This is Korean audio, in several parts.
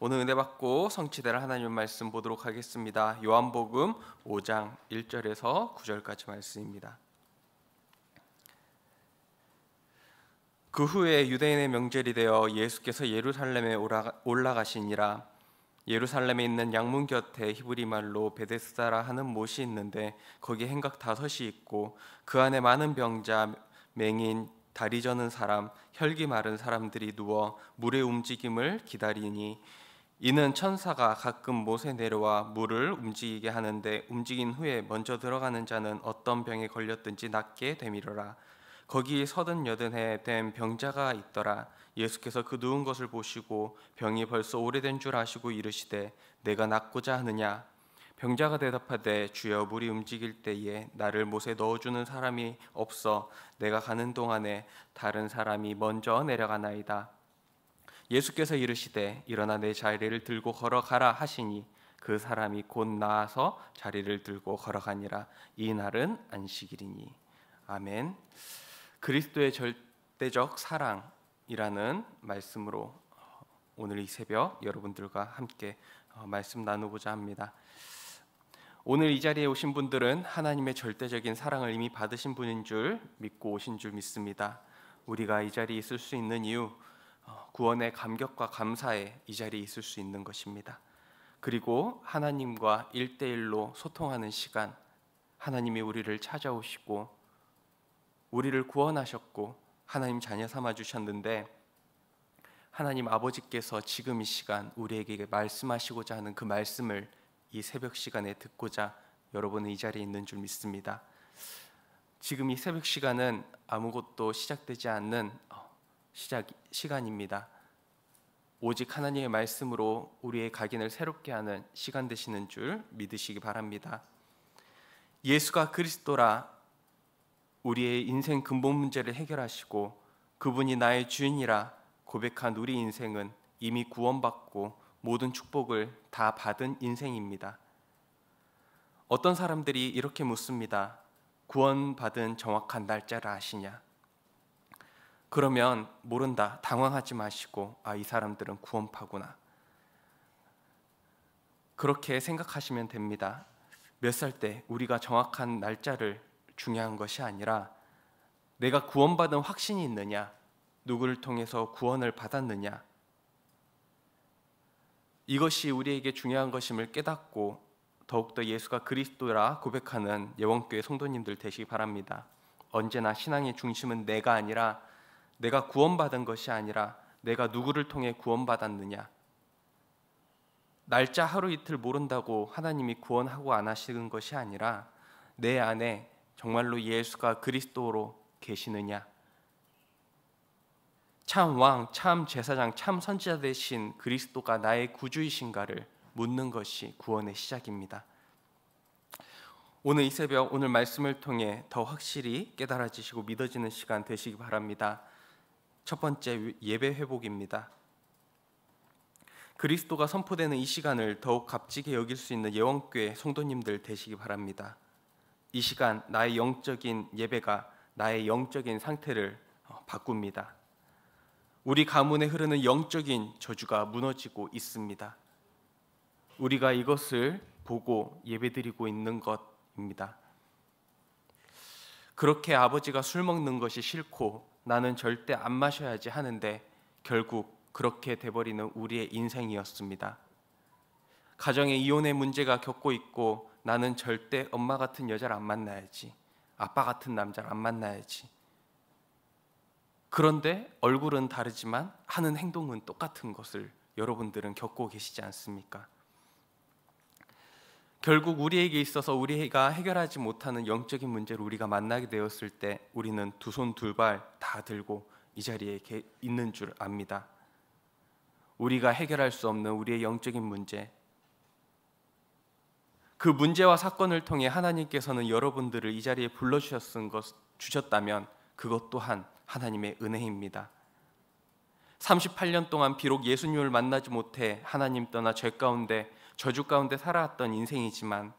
오늘 은혜 받고 성취될 하나님 말씀 보도록 하겠습니다. 요한복음 5장 1절에서 9절까지 말씀입니다. 그 후에 유대인의 명절이 되어 예수께서 예루살렘에 올라가시니라 예루살렘에 있는 양문 곁에 히브리 말로 베데스다라 하는 못이 있는데 거기 행각 다섯이 있고 그 안에 많은 병자, 맹인, 다리 저는 사람, 혈기 마른 사람들이 누워 물의 움직임을 기다리니 이는 천사가 가끔 못에 내려와 물을 움직이게 하는데 움직인 후에 먼저 들어가는 자는 어떤 병에 걸렸든지 낫게 되미러라 거기 서든 여든 해된 병자가 있더라. 예수께서 그 누운 것을 보시고 병이 벌써 오래된 줄 아시고 이르시되 내가 낫고자 하느냐. 병자가 대답하되 주여 물이 움직일 때에 나를 못에 넣어주는 사람이 없어 내가 가는 동안에 다른 사람이 먼저 내려가나이다. 예수께서 이르시되 일어나 내 자리를 들고 걸어가라 하시니 그 사람이 곧 나아서 자리를 들고 걸어가니라 이 날은 안식일이니 아멘. 그리스도의 절대적 사랑이라는 말씀으로 오늘 이 새벽 여러분들과 함께 어, 말씀 나누고자 합니다. 오늘 이 자리에 오신 분들은 하나님의 절대적인 사랑을 이미 받으신 분인 줄 믿고 오신 줄 믿습니다. 우리가 이 자리에 있을 수 있는 이유 어, 구원의 감격과 감사에 이 자리에 있을 수 있는 것입니다. 그리고 하나님과 일대일로 소통하는 시간, 하나님이 우리를 찾아오시고 우리를 구원하셨고 하나님 자녀 삼아 주셨는데 하나님 아버지께서 지금 이 시간 우리에게 말씀하시고자 하는 그 말씀을 이 새벽 시간에 듣고자 여러분은 이 자리에 있는 줄 믿습니다. 지금 이 새벽 시간은 아무것도 시작되지 않는 어, 시작 시간입니다. 오직 하나님의 말씀으로 우리의 각인을 새롭게 하는 시간 되시는 줄 믿으시기 바랍니다. 예수가 그리스도라 우리의 인생 근본 문제를 해결하시고 그분이 나의 주인이라 고백한 우리 인생은 이미 구원받고 모든 축복을 다 받은 인생입니다. 어떤 사람들이 이렇게 묻습니다. 구원받은 정확한 날짜를 아시냐? 그러면 모른다. 당황하지 마시고 아, 이 사람들은 구원파구나. 그렇게 생각하시면 됩니다. 몇 살 때 우리가 정확한 날짜를 중요한 것이 아니라 내가 구원받은 확신이 있느냐, 누구를 통해서 구원을 받았느냐. 이것이 우리에게 중요한 것임을 깨닫고 더욱더 예수가 그리스도라 고백하는 예원교회 성도님들 되시기 바랍니다. 언제나 신앙의 중심은 내가 아니라 내가 구원받은 것이 아니라 내가 누구를 통해 구원받았느냐. 날짜 하루 이틀 모른다고 하나님이 구원하고 안 하시는 것이 아니라 내 안에 정말로 예수가 그리스도로 계시느냐. 참 왕, 참 제사장, 참 선지자 되신 그리스도가 나의 구주이신가를 묻는 것이 구원의 시작입니다. 오늘 이 새벽 오늘 말씀을 통해 더 확실히 깨달아지시고 믿어지는 시간 되시기 바랍니다. 첫 번째 예배 회복입니다. 그리스도가 선포되는 이 시간을 더욱 값지게 여길 수 있는 예원교회 성도님들 되시기 바랍니다. 이 시간 나의 영적인 예배가 나의 영적인 상태를 어, 바꿉니다. 우리 가문에 흐르는 영적인 저주가 무너지고 있습니다. 우리가 이것을 보고 예배드리고 있는 것입니다. 그렇게 아버지가 술 먹는 것이 싫고 나는 절대 안 마셔야지 하는데 결국 그렇게 돼버리는 우리의 인생이었습니다. 가정에 이혼의 문제가 겪고 있고 나는 절대 엄마 같은 여자를 안 만나야지. 아빠 같은 남자를 안 만나야지. 그런데 얼굴은 다르지만 하는 행동은 똑같은 것을 여러분들은 겪고 계시지 않습니까? 결국 우리에게 있어서 우리가 해결하지 못하는 영적인 문제를 우리가 만나게 되었을 때 우리는 두 손 두 발 다 들고 이 자리에 있는 줄 압니다. 우리가 해결할 수 없는 우리의 영적인 문제 그 문제와 사건을 통해 하나님께서는 여러분들을 이 자리에 불러 주셨은 것 주셨다면 그것 또한 하나님의 은혜입니다. 38년 동안 비록 예수님을 만나지 못해 하나님 떠나 죄 가운데 저주 가운데 살아왔던 인생이지만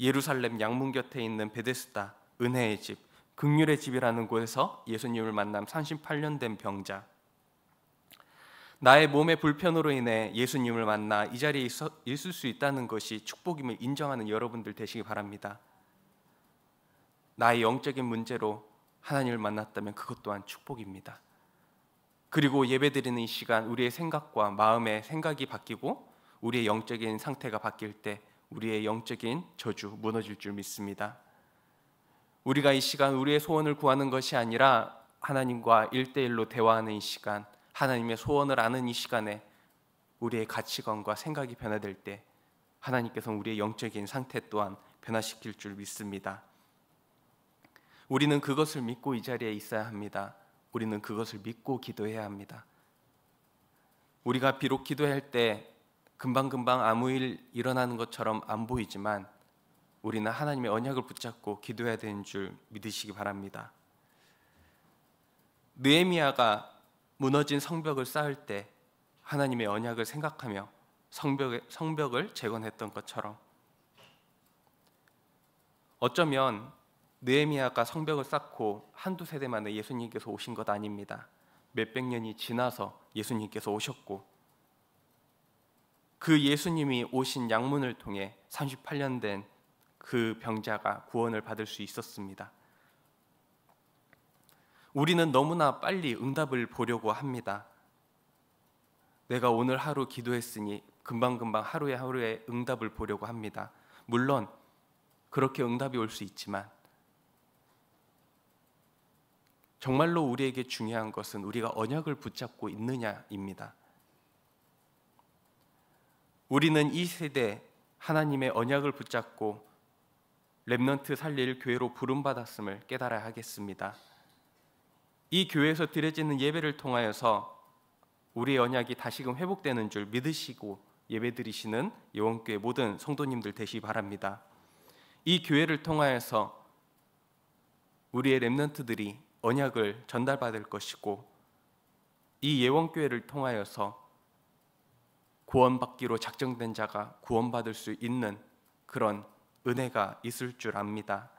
예루살렘 양문 곁에 있는 베데스다 은혜의 집 극률의 집이라는 곳에서 예수님을 만남 38년 된 병자 나의 몸의 불편으로 인해 예수님을 만나 이 자리에 있어, 있을 수 있다는 것이 축복임을 인정하는 여러분들 되시기 바랍니다. 나의 영적인 문제로 하나님을 만났다면 그것 또한 축복입니다. 그리고 예배드리는 이 시간 우리의 생각과 마음의 생각이 바뀌고 우리의 영적인 상태가 바뀔 때 우리의 영적인 저주 무너질 줄 믿습니다. 우리가 이 시간 우리의 소원을 구하는 것이 아니라 하나님과 일대일로 대화하는 이 시간, 하나님의 소원을 아는 이 시간에 우리의 가치관과 생각이 변화될 때 하나님께서는 우리의 영적인 상태 또한 변화시킬 줄 믿습니다. 우리는 그것을 믿고 이 자리에 있어야 합니다. 우리는 그것을 믿고 기도해야 합니다. 우리가 비록 기도할 때 금방금방 아무 일 일어나는 것처럼 안 보이지만 우리는 하나님의 언약을 붙잡고 기도해야 되는 줄 믿으시기 바랍니다. 느헤미야가 무너진 성벽을 쌓을 때 하나님의 언약을 생각하며 성벽 성벽을 재건했던 것처럼 어쩌면 느헤미야가 성벽을 쌓고 한두 세대 만에 예수님께서 오신 것 아닙니다. 몇백 년이 지나서 예수님께서 오셨고 그 예수님이 오신 양문을 통해 38년 된 그 병자가 구원을 받을 수 있었습니다. 우리는 너무나 빨리 응답을 보려고 합니다. 내가 오늘 하루 기도했으니 금방금방 하루에 하루에 응답을 보려고 합니다. 물론 그렇게 응답이 올 수 있지만 정말로 우리에게 중요한 것은 우리가 언약을 붙잡고 있느냐입니다. 우리는 이 세대 하나님의 언약을 붙잡고 렘넌트 살릴 교회로 부름받았음을 깨달아야 하겠습니다. 이 교회에서 드려지는 예배를 통하여서 우리의 언약이 다시금 회복되는 줄 믿으시고 예배드리시는 예원교회 모든 성도님들 되시 바랍니다. 이 교회를 통하여서 우리의 랩넌트들이 언약을 전달받을 것이고 이 예원교회를 통하여서 구원받기로 작정된 자가 구원받을 수 있는 그런 은혜가 있을 줄 압니다.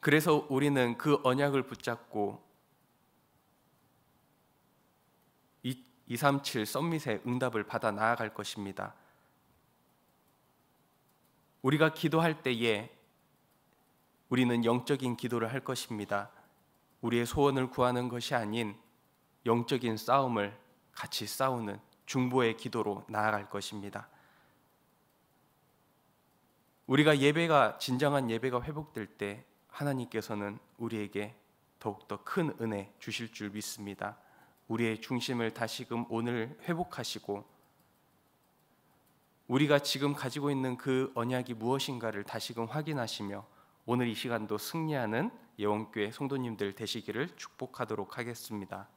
그래서 우리는 그 언약을 붙잡고 237 썸밋의 응답을 받아 나아갈 것입니다. 우리가 기도할 때에 우리는 영적인 기도를 할 것입니다. 우리의 소원을 구하는 것이 아닌 영적인 싸움을 같이 싸우는 중보의 기도로 나아갈 것입니다. 우리가 예배가 진정한 예배가 회복될 때 하나님께서는 우리에게 더욱더 큰 은혜 주실 줄 믿습니다. 우리의 중심을 다시금 오늘 회복하시고 우리가 지금 가지고 있는 그 언약이 무엇인가를 다시금 확인하시며 오늘 이 시간도 승리하는 예원교회 성도님들 되시기를 축복하도록 하겠습니다.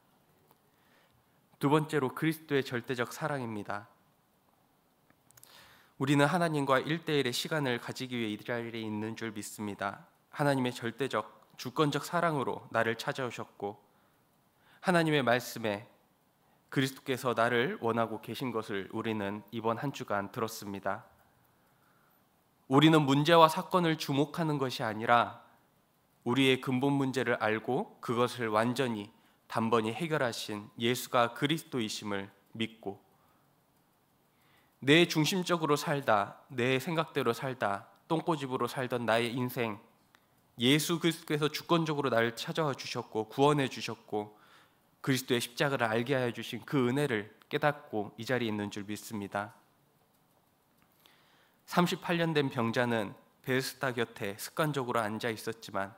두 번째로 그리스도의 절대적 사랑입니다. 우리는 하나님과 일대일의 시간을 가지기 위해 이스라에 있는 줄 믿습니다. 하나님의 절대적 주권적 사랑으로 나를 찾아오셨고 하나님의 말씀에 그리스도께서 나를 원하고 계신 것을 우리는 이번 한 주간 들었습니다. 우리는 문제와 사건을 주목하는 것이 아니라 우리의 근본 문제를 알고 그것을 완전히 단번에 해결하신 예수가 그리스도이심을 믿고 내 중심적으로 살다 내 생각대로 살다 똥꼬집으로 살던 나의 인생 예수 그리스도께서 주권적으로 나를 찾아와 주셨고 구원해 주셨고 그리스도의 십자가를 알게 하여 주신 그 은혜를 깨닫고 이 자리에 있는 줄 믿습니다. 38년 된 병자는 베스타 곁에 습관적으로 앉아 있었지만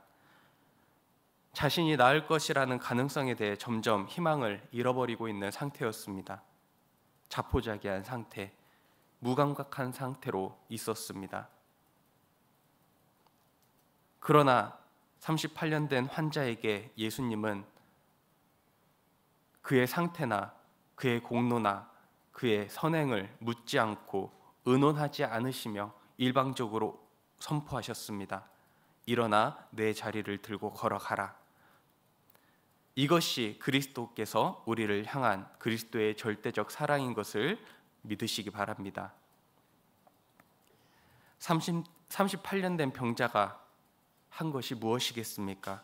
자신이 나을 것이라는 가능성에 대해 점점 희망을 잃어버리고 있는 상태였습니다. 자포자기한 상태, 무감각한 상태로 있었습니다. 그러나 38년 된 환자에게 예수님은 그의 상태나 그의 공로나 그의 선행을 묻지 않고 의논하지 않으시며 일방적으로 선포하셨습니다. 일어나 내 자리를 들고 걸어가라. 이것이 그리스도께서 우리를 향한 그리스도의 절대적 사랑인 것을 믿으시기 바랍니다. 30, 38년 된 병자가 한 것이 무엇이겠습니까?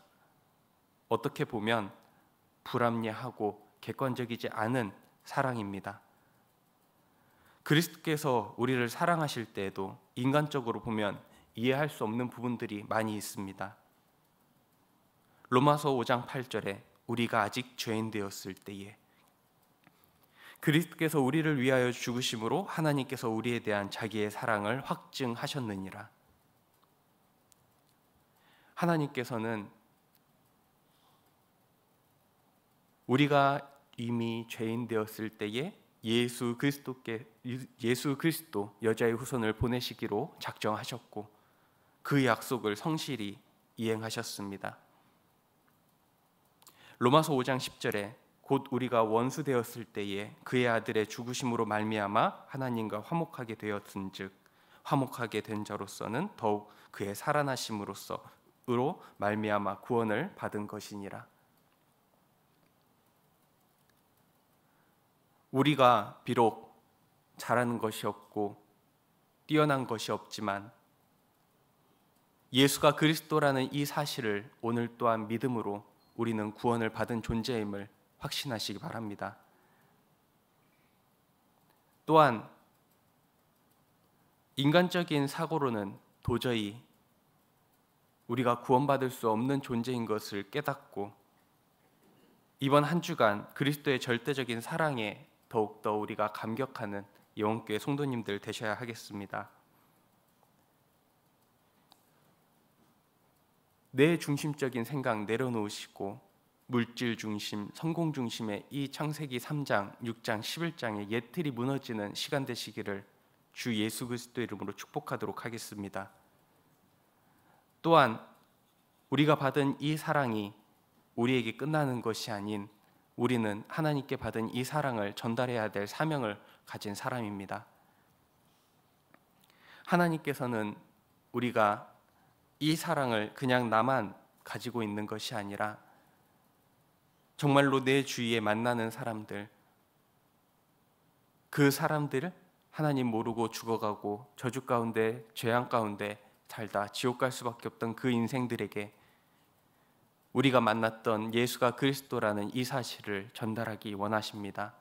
어떻게 보면 불합리하고 객관적이지 않은 사랑입니다. 그리스도께서 우리를 사랑하실 때에도 인간적으로 보면 이해할 수 없는 부분들이 많이 있습니다. 로마서 5장 8절에 우리가 아직 죄인 되었을 때에 그리스께서 도 우리를 위하여 죽으심으로 하나님께서 우리에 대한 자기의 사랑을 확증하셨느니라. 하나님께서는 우리가 이미 죄인 되었을 때에 예수 그리스도께 예수 그리스도 여자의 후손을 보내시기로 작정하셨고 그 약속을 성실히 이행하셨습니다. 로마서 5장 10절에 곧 우리가 원수 되었을 때에 그의 아들의 죽으심으로 말미암아 하나님과 화목하게 되었은즉 화목하게 된 자로서는 더욱 그의 살아나심으로서 으로 말미암아 구원을 받은 것이니라. 우리가 비록 잘하는 것이 없고 뛰어난 것이 없지만 예수가 그리스도라는 이 사실을 오늘 또한 믿음으로 우리는 구원을 받은 존재임을 확신하시기 바랍니다. 또한 인간적인 사고로는 도저히 우리가 구원받을 수 없는 존재인 것을 깨닫고 이번 한 주간 그리스도의 절대적인 사랑에 더욱더 우리가 감격하는 예원교회 송도님들 되셔야 하겠습니다. 내 중심적인 생각 내려놓으시고 물질 중심, 성공 중심의 이 창세기 3장, 6장, 11장의 예틀이 무너지는 시간 되시기를 주 예수 그리스도 이름으로 축복하도록 하겠습니다. 또한 우리가 받은 이 사랑이 우리에게 끝나는 것이 아닌 우리는 하나님께 받은 이 사랑을 전달해야 될 사명을 가진 사람입니다. 하나님께서는 우리가 이 사랑을 그냥 나만 가지고 있는 것이 아니라 정말로 내 주위에 만나는 사람들 그 사람들을 하나님 모르고 죽어가고 저주 가운데 죄악 가운데 살다 지옥 갈 수밖에 없던 그 인생들에게 우리가 만났던 예수가 그리스도라는 이 사실을 전달하기 원하십니다.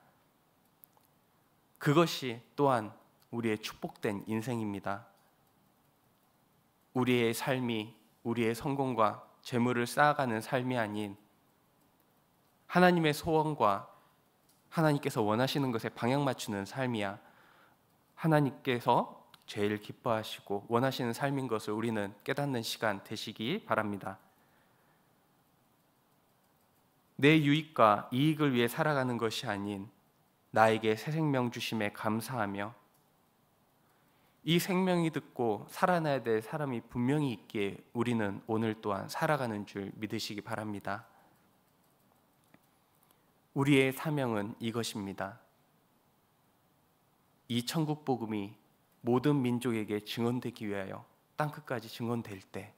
그것이 또한 우리의 축복된 인생입니다. 우리의 삶이 우리의 성공과 재물을 쌓아가는 삶이 아닌 하나님의 소원과 하나님께서 원하시는 것에 방향 맞추는 삶이야. 하나님께서 제일 기뻐하시고 원하시는 삶인 것을 우리는 깨닫는 시간 되시기 바랍니다. 내 유익과 이익을 위해 살아가는 것이 아닌 나에게 새 생명 주심에 감사하며 이 생명이 듣고 살아나야 될 사람이 분명히 있기에 우리는 오늘 또한 살아가는 줄 믿으시기 바랍니다. 우리의 사명은 이것입니다. 이 천국 복음이 모든 민족에게 증언되기 위하여 땅 끝까지 증언될 때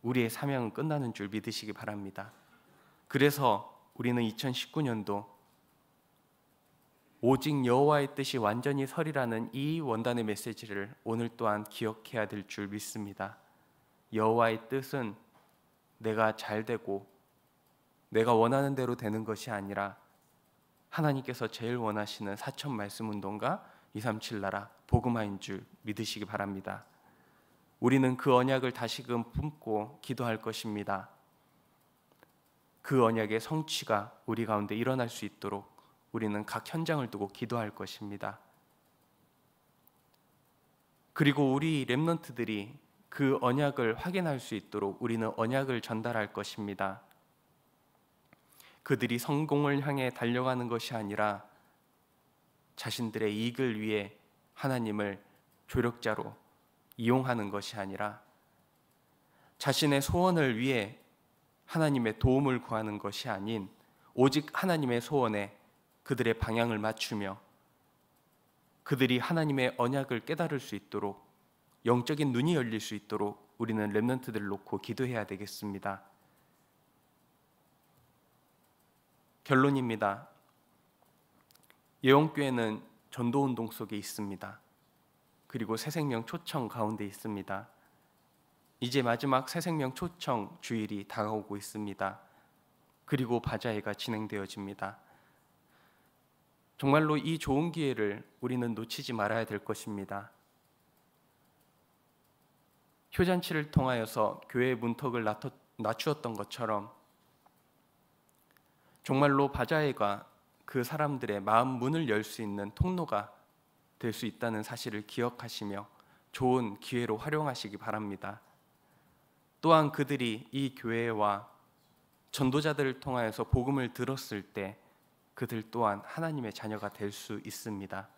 우리의 사명은 끝나는 줄 믿으시기 바랍니다. 그래서 우리는 2019년도 오직 여호와의 뜻이 완전히 설이라는 이 원단의 메시지를 오늘 또한 기억해야 될 줄 믿습니다. 여호와의 뜻은 내가 잘 되고 내가 원하는 대로 되는 것이 아니라 하나님께서 제일 원하시는 사천 말씀 운동과 237 나라 복음화인 줄 믿으시기 바랍니다. 우리는 그 언약을 다시금 품고 기도할 것입니다. 그 언약의 성취가 우리 가운데 일어날 수 있도록 우리는 각 현장을 두고 기도할 것입니다. 그리고 우리 랩넌트들이 그 언약을 확인할 수 있도록 우리는 언약을 전달할 것입니다. 그들이 성공을 향해 달려가는 것이 아니라 자신들의 이익을 위해 하나님을 조력자로 이용하는 것이 아니라 자신의 소원을 위해 하나님의 도움을 구하는 것이 아닌 오직 하나님의 소원에 그들의 방향을 맞추며 그들이 하나님의 언약을 깨달을 수 있도록 영적인 눈이 열릴 수 있도록 우리는 렘런트들 놓고 기도해야 되겠습니다. 결론입니다. 예원교회는 전도 운동 속에 있습니다. 그리고 새생명 초청 가운데 있습니다. 이제 마지막 새생명 초청 주일이 다가오고 있습니다. 그리고 바자회가 진행되어집니다. 정말로 이 좋은 기회를 우리는 놓치지 말아야 될 것입니다. 효잔치를 통하여서 교회의 문턱을 낮추었던 것처럼 정말로 바자회가 그 사람들의 마음 문을 열 수 있는 통로가 될 수 있다는 사실을 기억하시며 좋은 기회로 활용하시기 바랍니다. 또한 그들이 이 교회와 전도자들을 통하여서 복음을 들었을 때 그들 또한 하나님의 자녀가 될 수 있습니다.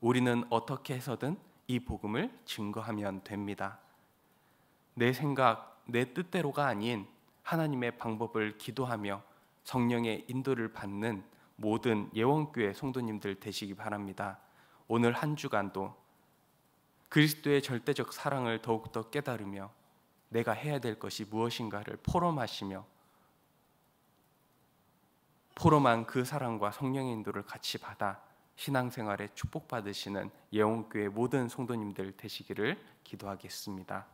우리는 어떻게 해서든 이 복음을 증거하면 됩니다. 내 생각, 내 뜻대로가 아닌 하나님의 방법을 기도하며 성령의 인도를 받는 모든 예원교회 성도님들 되시기 바랍니다. 오늘 한 주간도 그리스도의 절대적 사랑을 더욱더 깨달으며 내가 해야 될 것이 무엇인가를 포럼하시며 포로만 그 사랑과 성령의 인도를 같이 받아 신앙생활에 축복받으시는 예원교회 모든 성도님들 되시기를 기도하겠습니다.